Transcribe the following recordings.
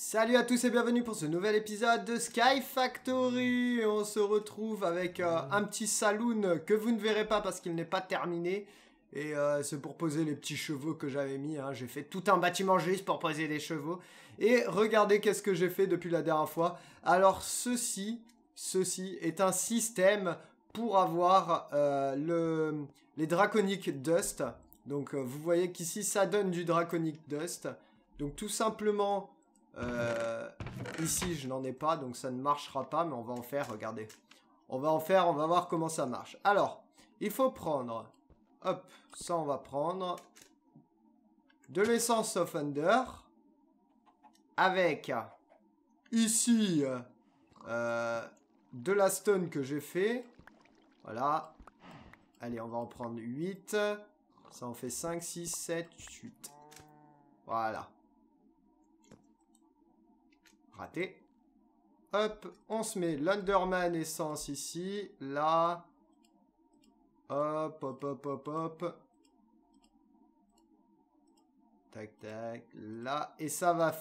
Salut à tous et bienvenue pour ce nouvel épisode de Sky Factory. On se retrouve avec euh, un petit saloon que vous ne verrez pas parce qu'il n'est pas terminé. Et euh, c'est pour poser les petits chevaux que j'avais mis. Hein. J'ai fait tout un bâtiment juste pour poser les chevaux. Et regardez qu'est-ce que j'ai fait depuis la dernière fois. Alors ceci, ceci est un système pour avoir euh, les draconiques dust. Donc euh, vous voyez qu'ici ça donne du draconique dust. Donc tout simplement, ici je n'en ai pas, donc ça ne marchera pas, mais on va en faire, regardez. On va en faire, on va voir comment ça marche. Alors, il faut prendre Hop, ça on va prendre. De l'essence of Thunder. Avec ici euh, de la stone que j'ai fait. Voilà. Allez, on va en prendre 8. Ça en fait 5, 6, 7, 8. Voilà. Raté. Hop, on se met l'Underman essence ici, là, Hop, hop, hop, hop, hop. Tac, tac, là. Et ça va,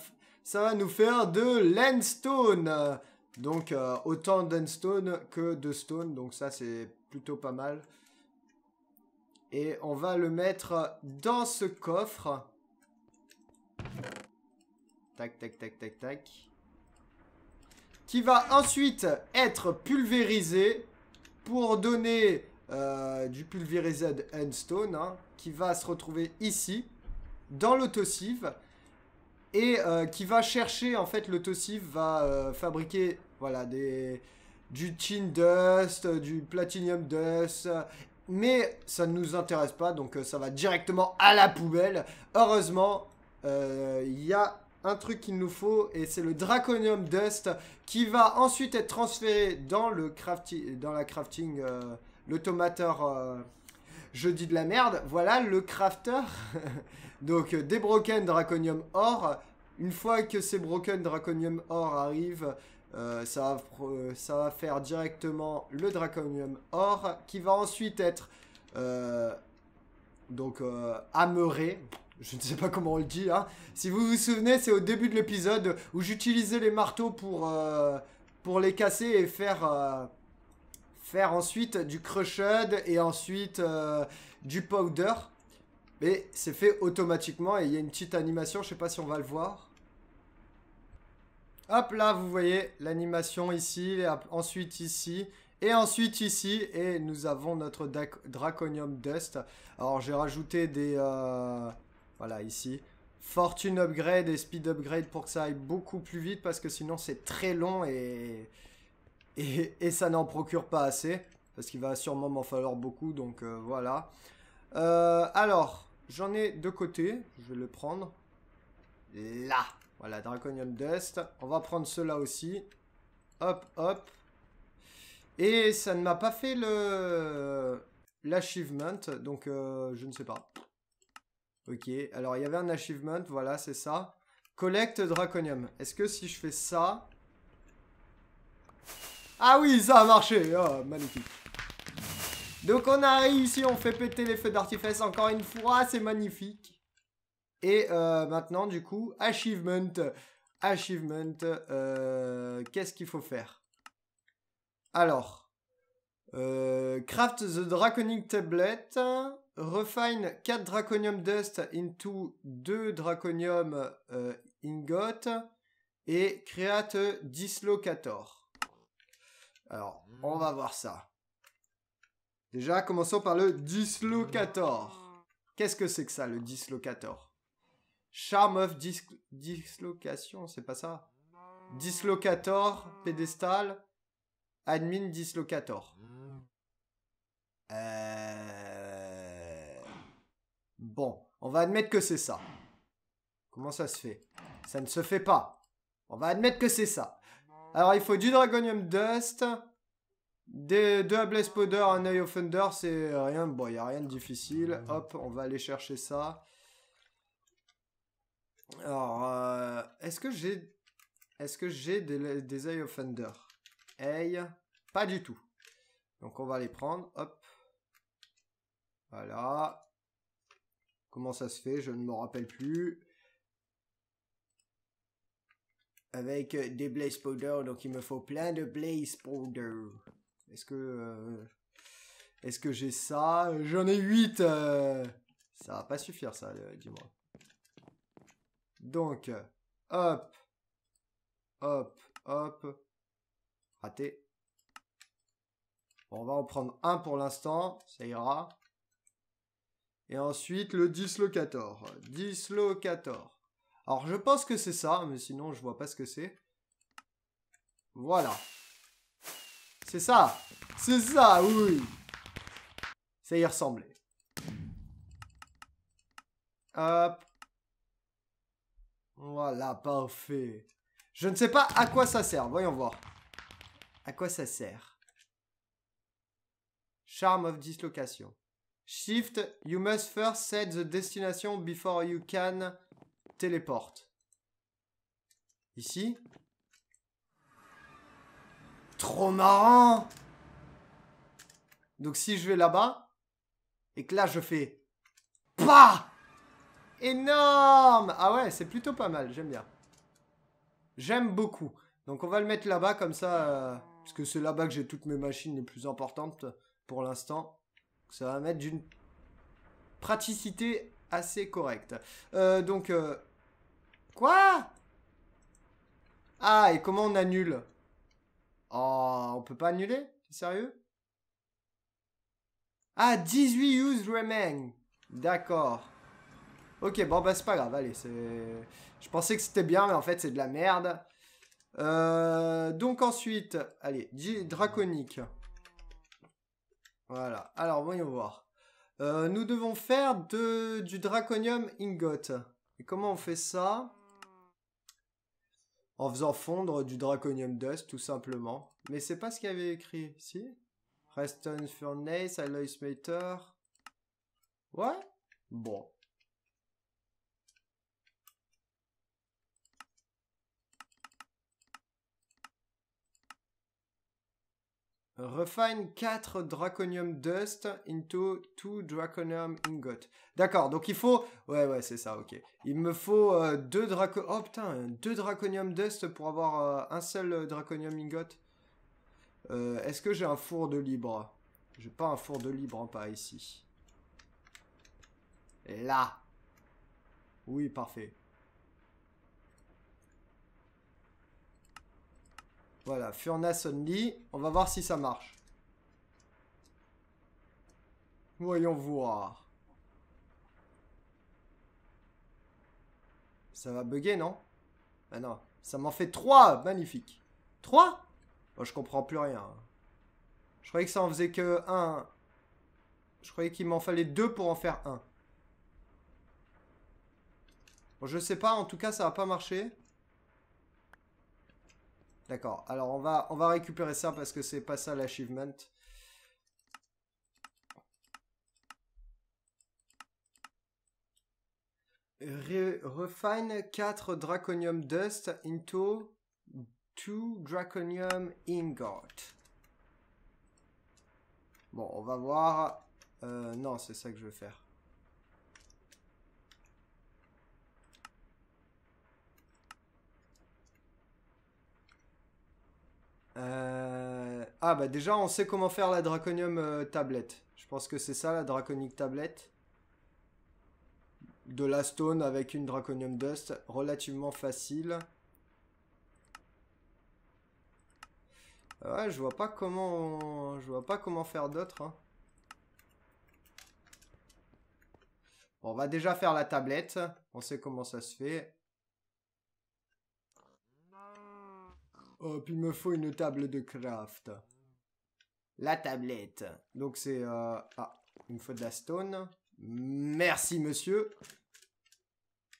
ça va nous faire de l'endstone. Donc, euh, autant d'endstone que de stone. Donc, ça, c'est plutôt pas mal. Et on va le mettre dans ce coffre. Tac, tac, tac, tac, tac. Qui va ensuite être pulvérisé pour donner euh, du Pulverized Endstone, hein, qui va se retrouver ici, dans l'autosieve, et euh, qui va chercher, en fait, l'autosieve va euh, fabriquer, voilà, des, du Tin Dust, du Platinum Dust, mais ça ne nous intéresse pas, donc ça va directement à la poubelle. Heureusement, il y a un truc qu'il nous faut et c'est le Draconium Dust qui va ensuite être transféré dans, le crafting dans la crafting euh, l'automateur... tomateur euh, je dis de la merde, voilà le crafter. Donc euh, des broken draconium or. Une fois que ces broken draconium or arrivent, euh, ça, va, ça, va, faire directement le draconium or qui va ensuite être donc Je ne sais pas comment on le dit. Hein. Si vous vous souvenez, c'est au début de l'épisode où j'utilisais les marteaux pour, pour les casser et faire faire ensuite du crushed et ensuite euh, du powder. Mais c'est fait automatiquement et il y a une petite animation, je sais pas si on va le voir. Hop là, vous voyez l'animation ici, ensuite ici, et ensuite ici, et nous avons notre Draconium Dust. Alors j'ai rajouté des... Euh, voilà, ici. Fortune upgrade et speed upgrade pour que ça aille beaucoup plus vite, parce que sinon c'est très long et et, ça n'en procure pas assez, parce qu'il va sûrement m'en falloir beaucoup, donc euh, voilà. Euh, alors, j'en ai de côté, je vais le prendre. Là, voilà, Draconium Dust. On va prendre cela aussi. Hop, hop. Et ça ne m'a pas fait le l'achievement, donc euh, je ne sais pas. Ok, alors il y avait un achievement, voilà, c'est ça. Collect Draconium. Est-ce que si je fais ça, ah oui, ça a marché. Oh, magnifique. Donc on a réussi, on fait péter les feux d'artifice encore une fois, c'est magnifique. Et euh, maintenant du coup, achievement. Achievement, euh, qu'est-ce qu'il faut faire Alors, euh, craft the draconic tablet, refine 4 draconium dust into 2 draconium ingot et create dislocator. Alors, on va voir ça. Déjà, commençons par le dislocator. Qu'est-ce que c'est que ça, le dislocator Charm of dislocation, c'est pas ça Dislocator, pédestal, admin dislocator. Euh, bon, on va admettre que c'est ça. Comment ça se fait Ça ne se fait pas. On va admettre que c'est ça. Alors, il faut du Dragonium Dust, des, deux Blaze Powder, un Eye of Thunder, c'est rien. Bon, il n'y a rien de difficile. Hop, on va aller chercher ça. Alors, euh, est-ce que j'ai... Est-ce que j'ai des, Eye of Thunder Eye Pas du tout. Donc, on va les prendre. Hop. Voilà. Comment ça se fait Je ne me rappelle plus avec euh, des blaze powder, donc il me faut plein de blaze powder. Est-ce que euh, est-ce que j'ai ça J'en ai 8 euh. Ça va pas suffire ça, dis-moi. Donc, hop, hop, hop, raté. on va en prendre un pour l'instant, ça ira. Et ensuite le dislocator. Dislocator. Alors je pense que c'est ça, mais sinon je vois pas ce que c'est. Voilà. C'est ça C'est ça, oui Ça y ressemblait. Hop. Voilà, parfait. Je ne sais pas à quoi ça sert, voyons voir. À quoi ça sert Charm of dislocation. Shift, you must first set the destination before you can téléporte. Ici. Trop marrant Donc si je vais là-bas, et que là je fais... PAH Énorme Ah ouais, c'est plutôt pas mal, j'aime bien. J'aime beaucoup. Donc on va le mettre là-bas comme ça, euh, parce que c'est là-bas que j'ai toutes mes machines les plus importantes pour l'instant. Ça va mettre d'une praticité assez correcte. Euh, donc... Euh, Quoi Ah, et comment on annule Oh, on peut pas annuler sérieux Ah, 18 use remain. D'accord. Ok, bon, bah c'est pas grave, allez, c'est... Je pensais que c'était bien, mais en fait, c'est de la merde. Euh, donc ensuite, allez, draconique. Voilà, alors voyons voir. Euh, nous devons faire de, du draconium ingot. Et comment on fait ça en faisant fondre du Draconium Dust, tout simplement. Mais c'est pas ce qu'il avait écrit, si Reston Furnace, Alois Mater... Ouais Bon. Refine 4 Draconium Dust into 2 Draconium Ingot. D'accord, donc il faut... Ouais, ouais, c'est ça, ok. Il me faut 2 euh, Oh putain, 2 Draconium Dust pour avoir euh, un seul euh, Draconium Ingot. Est-ce que j'ai un four de libre J'ai pas un four de libre hein, pas par ici. Là Oui, parfait. Voilà, Furnace Only. On va voir si ça marche. Voyons voir. Ça va bugger, non Ah non, ça m'en fait 3 Magnifique 3 je comprends plus rien. Je croyais que ça en faisait que 1. Je croyais qu'il m'en fallait 2 pour en faire 1. Bon, je sais pas, en tout cas, ça va pas marché. D'accord. Alors, on va, on va récupérer ça parce que c'est pas ça l'achievement. refine 4 Draconium Dust into 2 Draconium Ingot. Bon, on va voir. Euh, non, c'est ça que je veux faire. Euh, ah bah déjà on sait comment faire la Draconium euh, tablette. Je pense que c'est ça la draconique tablette. De la stone avec une Draconium dust. Relativement facile. Ouais je vois pas comment... Je vois pas comment faire d'autres. Hein. on va déjà faire la tablette. On sait comment ça se fait. Hop, oh, il me faut une table de craft. La tablette. Donc c'est... Euh... Ah, il me faut de la stone. Merci, monsieur.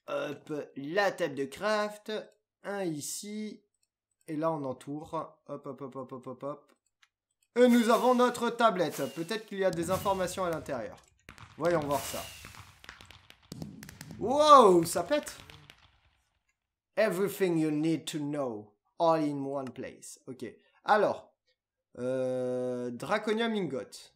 Hop, la table de craft. Un ici. Et là, on entoure. Hop, hop, hop, hop, hop, hop, hop. Et nous avons notre tablette. Peut-être qu'il y a des informations à l'intérieur. Voyons voir ça. Wow, ça pète. Everything you need to know all in one place. Ok. Alors, euh, Draconium Ingot.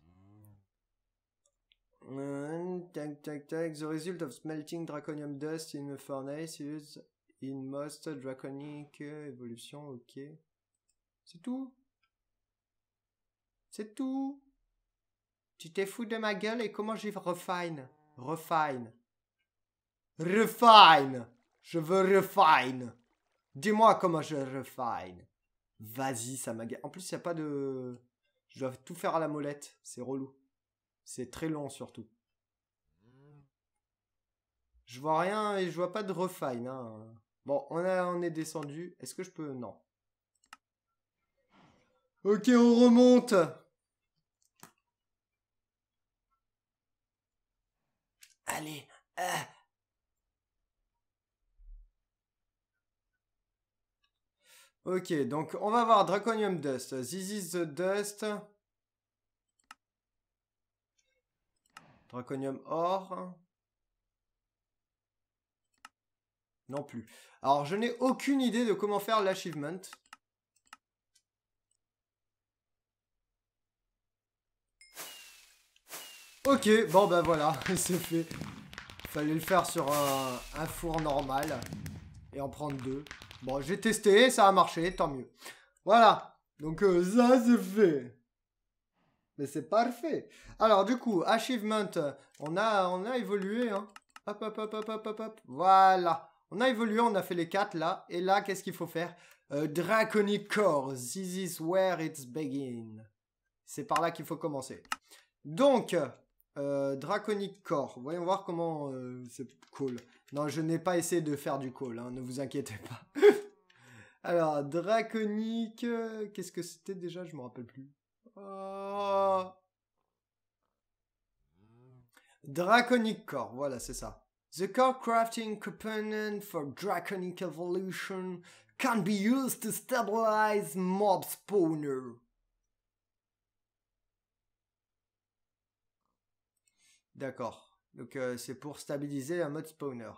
Euh, tac, tac, The result of smelting draconium dust in a furnace is in most draconic evolution. Euh, ok. C'est tout. C'est tout. Tu t'es fou de ma gueule et comment j'y refine Refine. Refine. Je veux refine. Dis-moi comment je refine. Vas-y, ça m'agace. En plus, il n'y a pas de. Je dois tout faire à la molette. C'est relou. C'est très long surtout. Je vois rien et je vois pas de refine. Hein. Bon, on, a, on est descendu. Est-ce que je peux. Non. Ok, on remonte. Ok, donc on va voir Draconium Dust. This is the dust. Draconium or. Non plus. Alors je n'ai aucune idée de comment faire l'achievement. Ok, bon ben voilà, c'est fait. Fallait le faire sur un four normal et en prendre deux. Bon, j'ai testé, ça a marché, tant mieux. Voilà, donc euh, ça c'est fait. Mais c'est parfait. Alors du coup, achievement, on a, évolué. Hein. Hop, hop, hop, hop, hop, hop, hop. Voilà. On a évolué, on a fait les quatre, là. Et là, qu'est-ce qu'il faut faire euh, Draconic Core, this is where it's begin. C'est par là qu'il faut commencer. Donc, euh, Draconic Core. Voyons voir comment c'est cool. Non, je n'ai pas essayé de faire du call, hein, ne vous inquiétez pas. Alors, draconique, euh, qu'est-ce que c'était déjà Je me rappelle plus. Oh. Draconic Core, voilà, c'est ça. The core crafting component for Draconic Evolution can be used to stabilize mob spawner. D'accord. Donc euh, c'est pour stabiliser un mode spawner.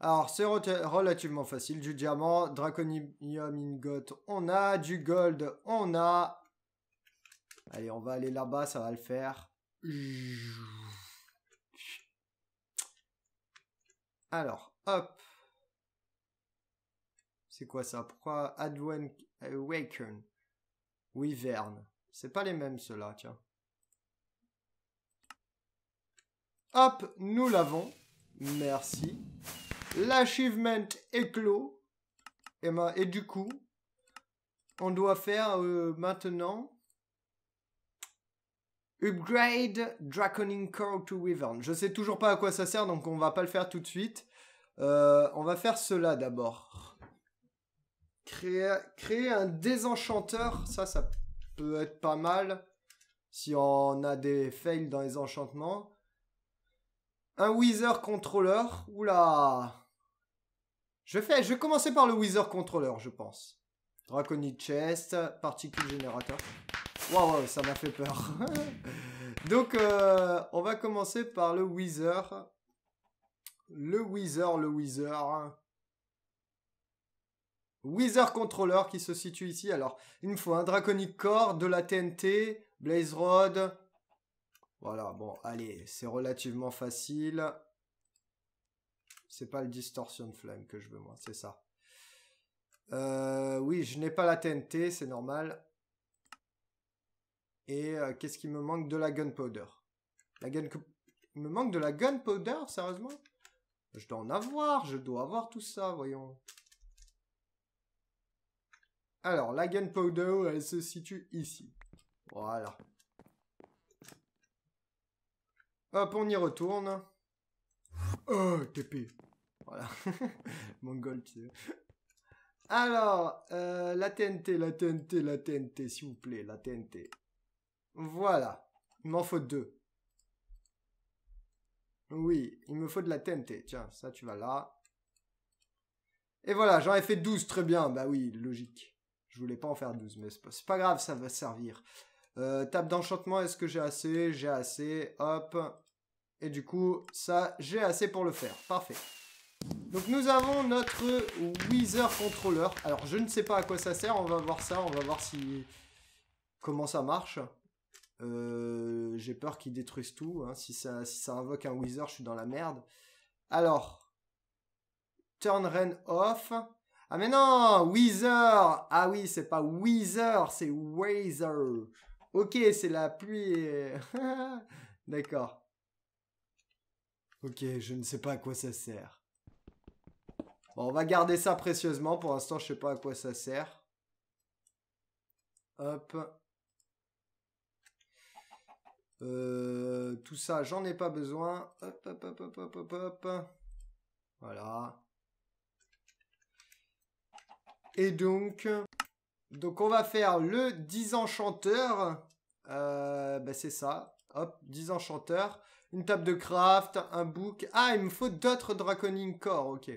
Alors c'est relativement facile, du diamant, draconium ingot on a, du gold on a. Allez on va aller là-bas, ça va le faire. Alors, hop. C'est quoi ça Pourquoi Adwen Awaken euh, Wyvern. C'est pas les mêmes ceux-là, tiens. Hop, nous l'avons. Merci. L'achievement est clos. Eh ben, et, du coup, on doit faire euh, maintenant Upgrade Draconing Core to Wyvern. Je sais toujours pas à quoi ça sert, donc on va pas le faire tout de suite. Euh, on va faire cela d'abord. Créer, créer, un désenchanteur, ça, ça peut être pas mal. Si on a des fails dans les enchantements. Un Wither Controller. Oula. Je vais, je vais commencer par le Wither Controller, je pense. Draconic Chest, Particule Générateur. Waouh, ça m'a fait peur. Donc, euh, on va commencer par le Wither. Le Wither, le Wither. Wither Controller qui se situe ici. Alors, il me faut un Draconic Core, de la TNT, Blaze Rod, voilà, bon, allez, c'est relativement facile. C'est pas le distortion flame que je veux, moi, c'est ça. Euh, oui, je n'ai pas la TNT, c'est normal. Et euh, qu'est-ce qui me manque de la gunpowder La Il me manque de la gunpowder, sérieusement Je dois en avoir, je dois avoir tout ça, voyons. Alors, la gunpowder, elle se situe ici. Voilà. Hop, on y retourne. Oh, TP. Voilà. Mongol, tu Alors, euh, la TNT, la TNT, la TNT, s'il vous plaît, la TNT. Voilà. Il m'en faut deux. Oui, il me faut de la TNT. Tiens, ça, tu vas là. Et voilà, j'en ai fait 12, très bien. Bah oui, logique. Je voulais pas en faire 12, mais c'est pas, pas grave, ça va servir. Euh, table d'enchantement, est-ce que j'ai assez J'ai assez, hop. Et du coup, ça, j'ai assez pour le faire. Parfait. Donc nous avons notre Weezer Controller. Alors je ne sais pas à quoi ça sert, on va voir ça, on va voir si comment ça marche. Euh, j'ai peur qu'il détruise tout. Hein. Si, ça, si ça invoque un Weezer, je suis dans la merde. Alors, Turn Ren Off. Ah mais non, Weezer Ah oui, c'est pas Weezer, c'est Weezer. Ok, c'est la pluie. D'accord. Ok, je ne sais pas à quoi ça sert. Bon, on va garder ça précieusement. Pour l'instant, je ne sais pas à quoi ça sert. Hop. Euh, tout ça, j'en ai pas besoin. Hop, hop, hop, hop, hop, hop, hop. Voilà. Et donc... Donc on va faire le 10 enchanteur. Euh, ben, c'est ça. Hop, 10 enchanteurs une table de craft, un book. Ah, il me faut d'autres Draconing Core, ok.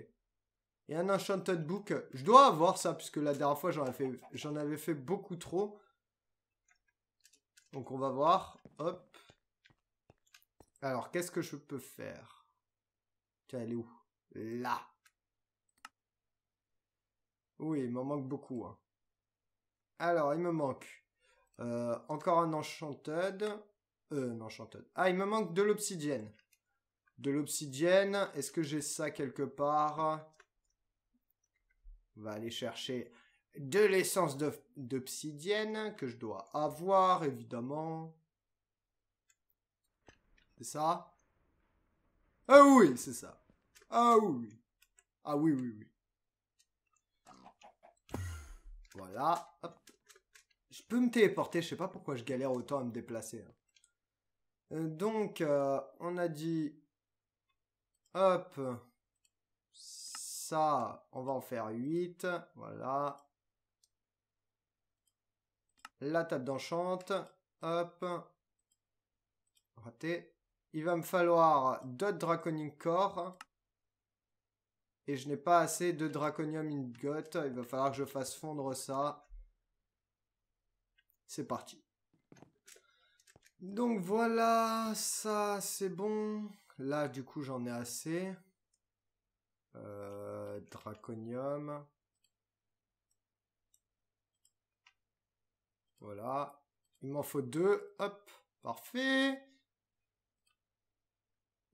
Et un Enchanted Book. Je dois avoir ça, puisque la dernière fois, j'en avais, fait, avais fait beaucoup trop. Donc, on va voir. Hop. Alors, qu'est-ce que je peux faire Tiens, elle est où Là. Oui, il m'en manque beaucoup. Hein. Alors, il me manque euh, encore un Enchanted. Euh, non, Ah, il me manque de l'obsidienne. De l'obsidienne. Est-ce que j'ai ça quelque part On va aller chercher de l'essence d'obsidienne que je dois avoir, évidemment. C'est ça Ah oui, c'est ça. Ah oui. Ah oui, oui, oui. Voilà. Je peux me téléporter, je sais pas pourquoi je galère autant à me déplacer. Hein. Donc, euh, on a dit, hop, ça, on va en faire 8, voilà. La table d'enchant, hop, raté. Il va me falloir d'autres draconic core. Et je n'ai pas assez de draconium ingot. Il va falloir que je fasse fondre ça. C'est parti. Donc voilà, ça c'est bon. Là du coup j'en ai assez. Euh, draconium. Voilà. Il m'en faut deux. Hop. Parfait.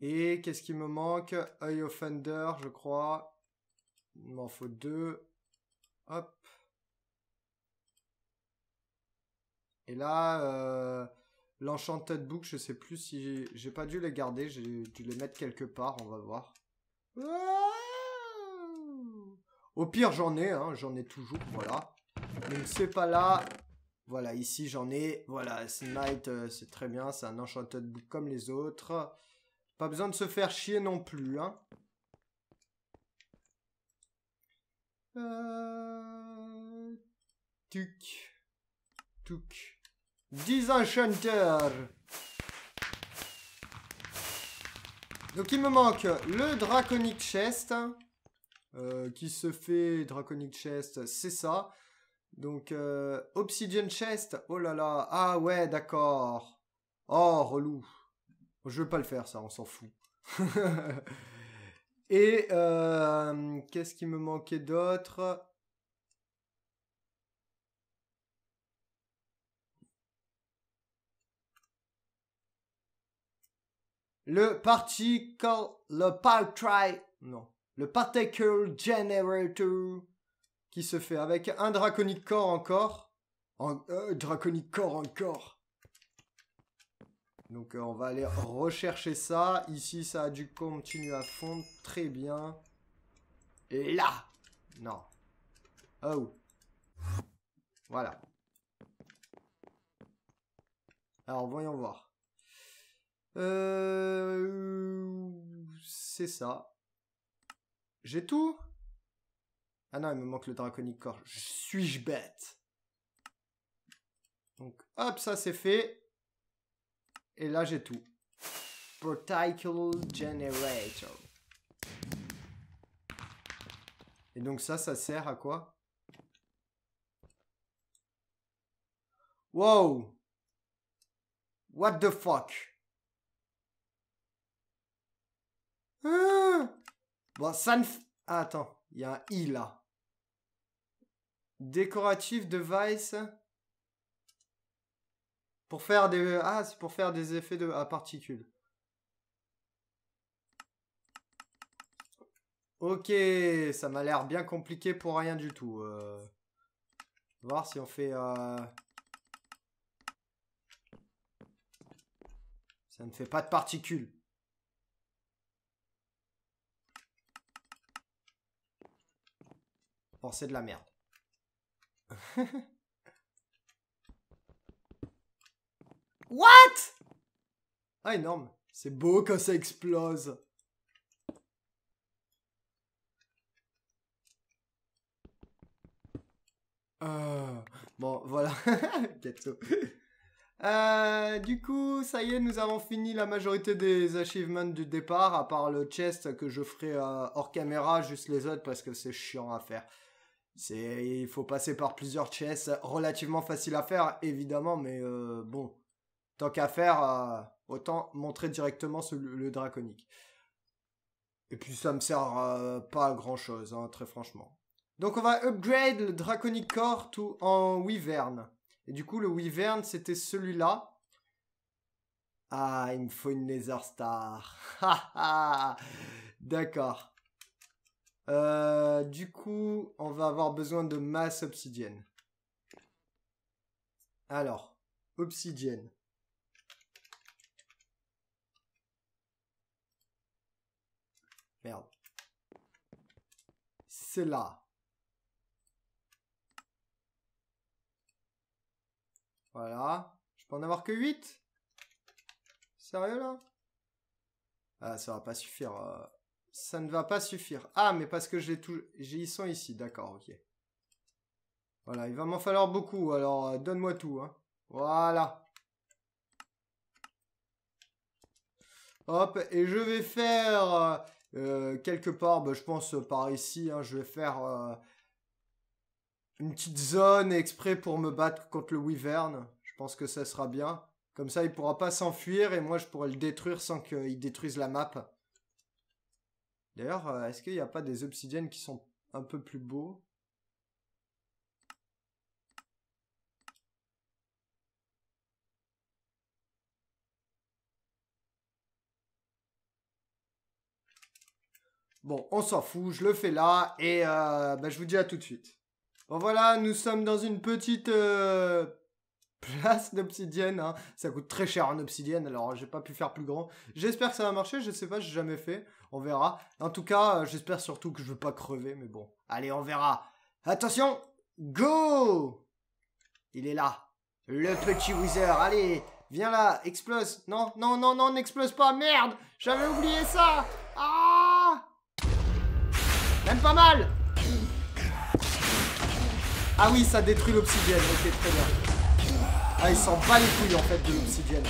Et qu'est-ce qui me manque Eye of Thunder, je crois. Il m'en faut deux. Hop. Et là, euh, L'Enchanted Book, je sais plus si... J'ai pas dû les garder, j'ai dû les mettre quelque part, on va voir. Ah Au pire, j'en ai, hein, j'en ai toujours, voilà. Donc c'est pas là. Voilà, ici j'en ai. Voilà, Smite, euh, c'est très bien, c'est un Enchanted Book comme les autres. Pas besoin de se faire chier non plus, hein. Euh, tuc. Tuc. Disenchanter. Donc il me manque le Draconic Chest. Euh, qui se fait Draconic Chest, c'est ça. Donc euh, Obsidian Chest, oh là là, ah ouais d'accord. Oh relou. Je veux pas le faire ça, on s'en fout. Et euh, qu'est-ce qui me manquait d'autre le particle, le try non, le particle generator qui se fait avec un draconic core encore, en, euh, draconic core encore. Donc euh, on va aller rechercher ça. Ici, ça a dû continuer à fondre. Très bien. Et là Non. Oh. Voilà. Alors, voyons voir. Euh... C'est ça. J'ai tout Ah non, il me manque le draconique corps. Suis-je bête Donc, hop, ça c'est fait. Et là, j'ai tout. Particle Generator. Et donc ça, ça sert à quoi Wow What the fuck Hein? bon, ça ne... Ah, attends, il y a un i là. Décoratif device. Pour faire des... Ah, c'est pour faire des effets de... à particules. Ok, ça m'a l'air bien compliqué pour rien du tout. Euh. Voir si on fait... Euh, ça ne fait pas de particules. Penser de la merde. What Ah, énorme. C'est beau quand ça explose. Ah. bon, voilà. Euh, du coup, ça y est, nous avons fini la majorité des achievements du départ, à part le chest que je ferai euh, hors caméra, juste les autres parce que c'est chiant à faire. C'est, il faut passer par plusieurs chess relativement faciles à faire, évidemment, mais euh, bon, tant qu'à faire, euh, autant montrer directement le, draconique. Et puis ça me sert euh, pas à grand chose, hein, très franchement. Donc on va upgrade le draconique corps tout en wyvern. Et du coup, le wyvern, c'était celui-là. Ah, il me faut une laser star. D'accord. Euh, du coup, on va avoir besoin de masse obsidienne. Alors, obsidienne. Merde. C'est là. Voilà. Je peux en avoir que 8 Sérieux là Ah, ça va pas suffire. Euh ça ne va pas suffire. Ah, mais parce que j'ai tout... y sont ici, d'accord, ok. Voilà, il va m'en falloir beaucoup, alors euh, donne-moi tout. Hein. Voilà. Hop, et je vais faire... Euh, euh, quelque part, bah, je pense par ici, hein, je vais faire une petite zone exprès pour me battre contre le Wyvern. Je pense que ça sera bien. Comme ça, il pourra pas s'enfuir et moi, je pourrais le détruire sans qu'il détruise la map. D'ailleurs, euh, est-ce qu'il n'y a pas des obsidiennes qui sont un peu plus beaux Bon, on s'en fout, je le fais là et euh, bah, je vous dis à tout de suite. Bon voilà, nous sommes dans une petite euh, place d'obsidienne. Hein. Ça coûte très cher en obsidienne, alors euh, j'ai pas pu faire plus grand. J'espère que ça va marcher, je sais pas, j'ai jamais fait. On verra. En tout cas, euh, j'espère surtout que je veux pas crever, mais bon. Allez, on verra. Attention Go Il est là. Le petit wizard. allez Viens là, explose Non, non, non, non, n'explose pas, merde J'avais oublié ça Ah Même pas mal Ah oui, ça détruit l'obsidienne, ok, très bien. Ah, il sent pas les couilles en fait de l'obsidienne.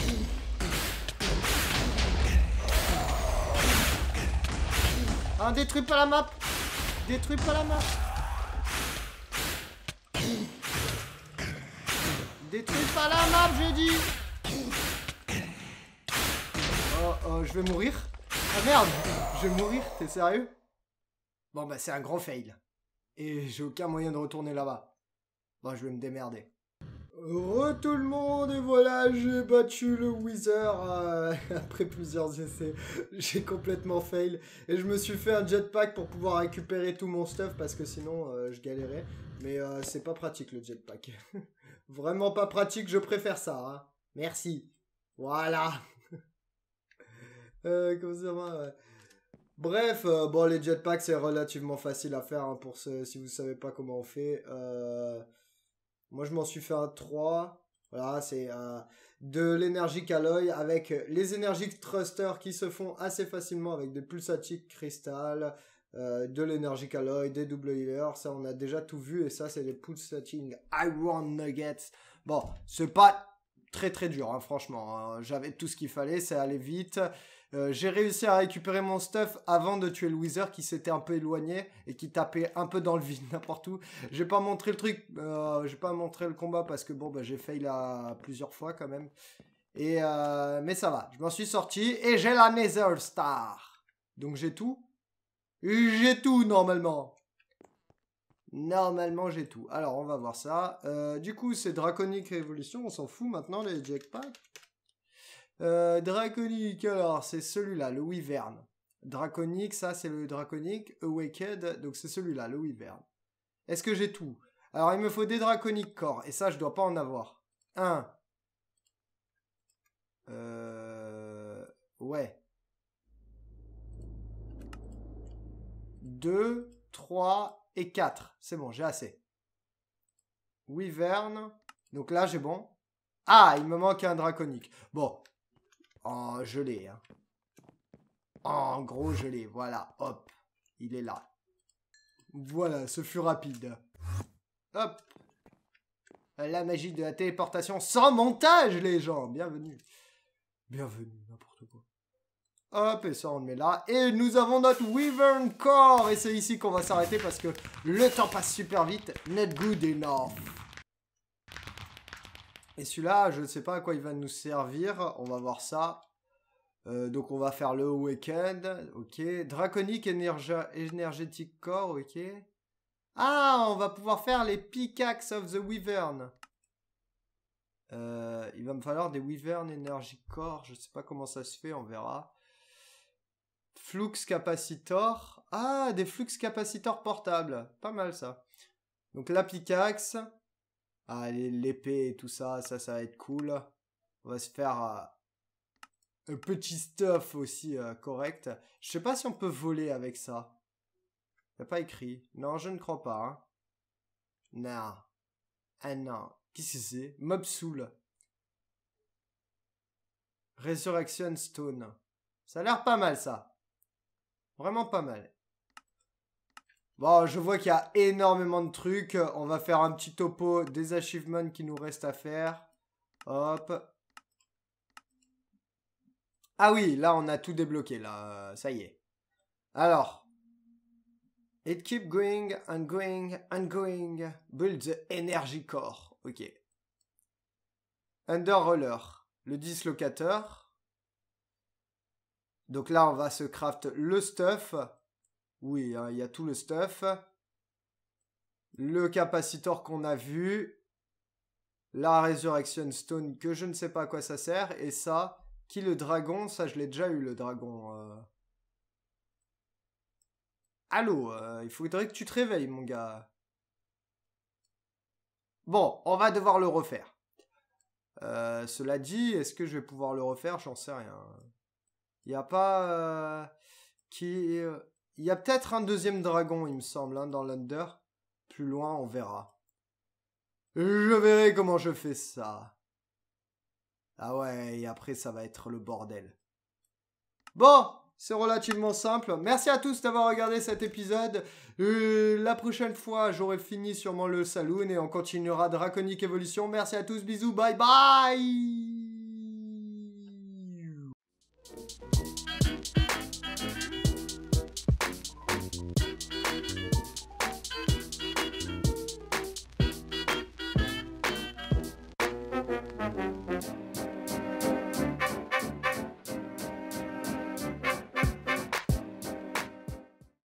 Ah, détruis pas la map Détruis pas la map détruit pas la map, j'ai dit oh, oh, je vais mourir Ah merde Je vais mourir, t'es sérieux Bon bah c'est un grand fail. Et j'ai aucun moyen de retourner là-bas. Bon, je vais me démerder. Re tout le monde et voilà j'ai battu le Wither euh, après plusieurs essais. J'ai complètement fail et je me suis fait un jetpack pour pouvoir récupérer tout mon stuff parce que sinon euh, je galérais. Mais euh, c'est pas pratique le jetpack. Vraiment pas pratique, je préfère ça. Hein. Merci. Voilà. comment ça va Bref, bon les jetpacks c'est relativement facile à faire hein, pour ceux si vous savez pas comment on fait. Euh... Moi, je m'en suis fait un 3. Voilà, c'est de l'énergie Alloy avec les énergiques thrusters qui se font assez facilement avec des pulsatiques crystal, euh, de l'énergie Alloy, des double healers. Ça, on a déjà tout vu et ça, c'est des pulsating iron nuggets. Bon, c'est pas très très dur, hein, franchement. Hein. J'avais tout ce qu'il fallait, c'est aller vite. Euh, j'ai réussi à récupérer mon stuff avant de tuer le Wither qui s'était un peu éloigné et qui tapait un peu dans le vide n'importe où. J'ai pas montré le truc, euh, j'ai pas montré le combat parce que bon bah, j'ai fail à plusieurs fois quand même. Et euh, mais ça va, je m'en suis sorti et j'ai la Nether Star. Donc j'ai tout. J'ai tout normalement. Normalement j'ai tout. Alors on va voir ça. du coup c'est Draconic Révolution, on s'en fout maintenant les Jackpots euh, draconique, alors c'est celui-là, le Wyvern. Draconique, ça c'est le Draconique. Awakened, donc c'est celui-là, le Wyvern. Est-ce que j'ai tout Alors il me faut des draconiques Corps, et ça je dois pas en avoir. Un. Euh, ouais. 2, 3 et 4. C'est bon, j'ai assez. Wyvern. Donc là, j'ai bon. Ah, il me manque un draconique. Bon, en gelé, hein. En gros gelé, voilà, hop. Il est là. Voilà, ce fut rapide. Hop. La magie de la téléportation sans montage, les gens. Bienvenue. Bienvenue, n'importe quoi. Hop, et ça on le met là. Et nous avons notre Wyvern Core. Et c'est ici qu'on va s'arrêter parce que le temps passe super vite. Not good enough. Et celui-là, je ne sais pas à quoi il va nous servir. On va voir ça. Euh, donc on va faire le weekend. Ok. Draconic Energetic Core. Ok. Ah, on va pouvoir faire les Pickaxe of the Wyvern. Euh, il va me falloir des Wyvern Energy Core. Je ne sais pas comment ça se fait, on verra. Flux Capacitor. Ah, des Flux Capacitor portables. Pas mal ça. Donc la Pickaxe. Ah, l'épée et tout ça, ça, ça va être cool. On va se faire euh, un petit stuff aussi euh, correct. Je sais pas si on peut voler avec ça. Y'a pas écrit. Non, je ne crois pas. Hein. nah Non. Ah non. Qu'est-ce que c'est Resurrection Stone. Ça a l'air pas mal ça. Vraiment pas mal. Bon, je vois qu'il y a énormément de trucs. On va faire un petit topo des achievements qui nous reste à faire. Hop. Ah oui, là, on a tout débloqué, là. Ça y est. Alors. It keep going and going and going. Build the energy core. Ok. Under roller. Le dislocateur. Donc là, on va se craft le stuff. Oui, hein, il y a tout le stuff. Le capacitor qu'on a vu. La Resurrection Stone que je ne sais pas à quoi ça sert. Et ça, qui le dragon Ça, je l'ai déjà eu, le dragon. Euh. Allô, euh, il faudrait que tu te réveilles, mon gars. Bon, on va devoir le refaire. Euh, cela dit, est-ce que je vais pouvoir le refaire J'en sais rien. Il n'y a pas... qui... Il y a peut-être un deuxième dragon, il me semble, hein, dans l'Under. Plus loin, on verra. Je verrai comment je fais ça. Ah ouais, et après, ça va être le bordel. Bon, c'est relativement simple. Merci à tous d'avoir regardé cet épisode. Euh, la prochaine fois, j'aurai fini sûrement le saloon et on continuera Draconique Evolution. Merci à tous, bisous, bye bye